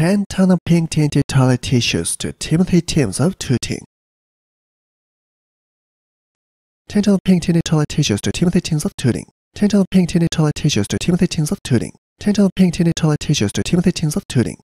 10 ton of pink tinted toilet tissues to Timothy Timms of Tooting. 10 ton of pink tinted toilet tissues to Timothy Timms of Tooting. 10 ton of pink tinted toilet tissues to Timothy Timms of Tooting. 10 ton of pink tinted toilet tissues to Timothy Timms of Tooting.